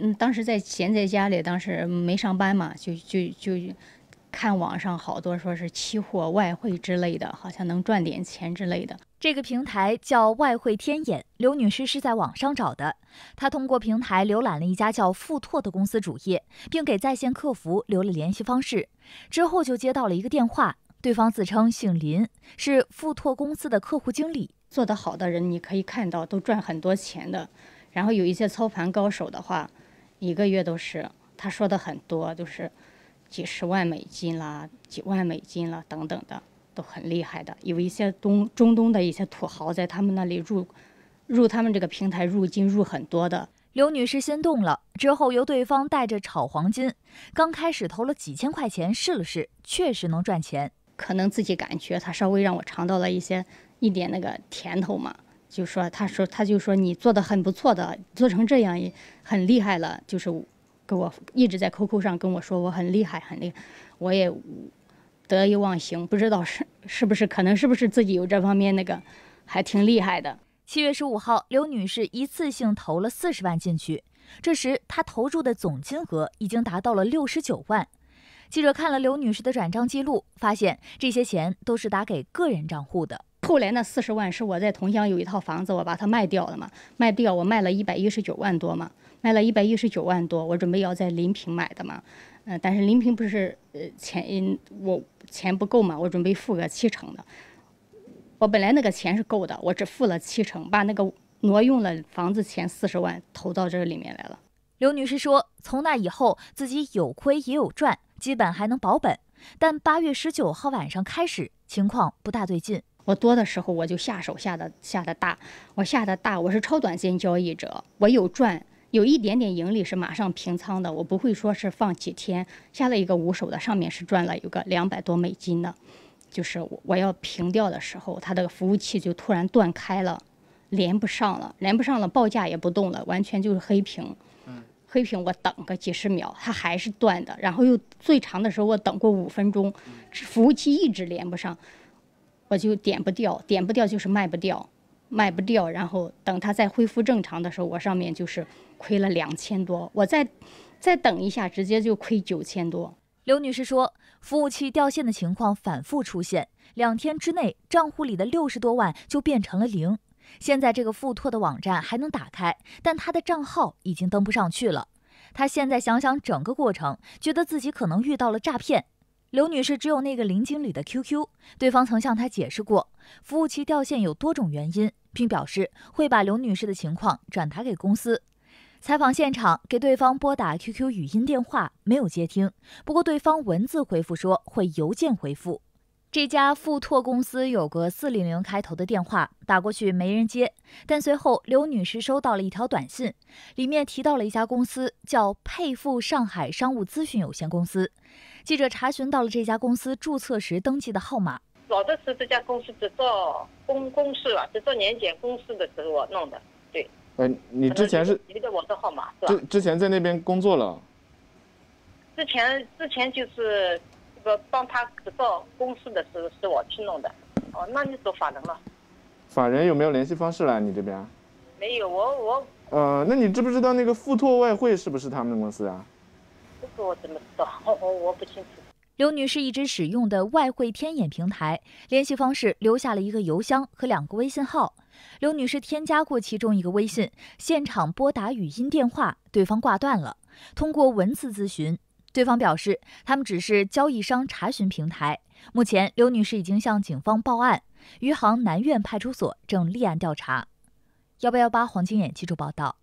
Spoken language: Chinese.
嗯，当时在闲在家里，当时没上班嘛，就就就看网上好多说是期货、外汇之类的，好像能赚点钱之类的。这个平台叫外汇天眼，刘女士是在网上找的。她通过平台浏览了一家叫富拓的公司主页，并给在线客服留了联系方式，之后就接到了一个电话。对方自称姓林，是富拓公司的客户经理。做得好的人，你可以看到都赚很多钱的。然后有一些操盘高手的话。一个月都是他说的很多，都是几十万美金啦、几万美金啦等等的，都很厉害的。有一些东中东的一些土豪在他们那里入，入他们这个平台入金入很多的。刘女士心动了，之后由对方带着炒黄金，刚开始投了几千块钱试了试，确实能赚钱。可能自己感觉他稍微让我尝到了一些一点那个甜头嘛。就说，他说，他就说你做的很不错的，做成这样也很厉害了，就是跟我一直在 QQ 上跟我说我很厉害很厉，我也得意忘形，不知道是是不是可能是不是自己有这方面那个还挺厉害的。七月十五号，刘女士一次性投了四十万进去，这时她投入的总金额已经达到了六十九万。记者看了刘女士的转账记录，发现这些钱都是打给个人账户的。后来那四十万是我在桐乡有一套房子，我把它卖掉了嘛，卖掉我卖了一百一十九万多嘛，卖了一百一十九万多，我准备要在临平买的嘛，嗯，但是临平不是呃钱嗯我钱不够嘛，我准备付个七成的，我本来那个钱是够的，我只付了七成，把那个挪用了房子钱四十万投到这个里面来了。刘女士说，从那以后自己有亏也有赚，基本还能保本，但八月十九号晚上开始情况不大对劲。我多的时候我就下手下的下的大，我下的大，我是超短线交易者，我有赚，有一点点盈利是马上平仓的，我不会说是放几天。下了一个五手的，上面是赚了有个两百多美金的，就是我要平掉的时候，它的服务器就突然断开了，连不上了，连不上了，报价也不动了，完全就是黑屏。嗯。黑屏，我等个几十秒，它还是断的，然后又最长的时候我等过五分钟，服务器一直连不上。我就点不掉，点不掉就是卖不掉，卖不掉，然后等它再恢复正常的时候，我上面就是亏了两千多。我再再等一下，直接就亏九千多。刘女士说，服务器掉线的情况反复出现，两天之内，账户里的六十多万就变成了零。现在这个富拓的网站还能打开，但她的账号已经登不上去了。她现在想想整个过程，觉得自己可能遇到了诈骗。刘女士只有那个林经理的 QQ，对方曾向她解释过，服务器掉线有多种原因，并表示会把刘女士的情况转达给公司。采访现场给对方拨打 QQ 语音电话没有接听，不过对方文字回复说会邮件回复。这家富拓公司有个四零零开头的电话，打过去没人接，但随后刘女士收到了一条短信，里面提到了一家公司，叫沛富上海商务咨询有限公司。记者查询到了这家公司注册时登记的号码，我的是这家公司只做公公示了，只做年检公示的时候我弄的。对，嗯，你之前是你的我的号码是吧？之之前在那边工作了，之前之前就是。帮他做公司的时候，是我去弄的。哦，那你做法人了？法人有没有联系方式来？你这边？没有，我我。呃，那你知不知道那个富拓外汇是不是他们的公司啊？这个我怎么知道？我我我不清楚。刘女士一直使用的外汇天眼平台联系方式留下了一个邮箱和两个微信号。刘女士添加过其中一个微信，现场拨打语音电话，对方挂断了。通过文字咨询。对方表示，他们只是交易商查询平台。目前，刘女士已经向警方报案，余杭南苑派出所正立案调查。幺八幺八黄金眼记者报道。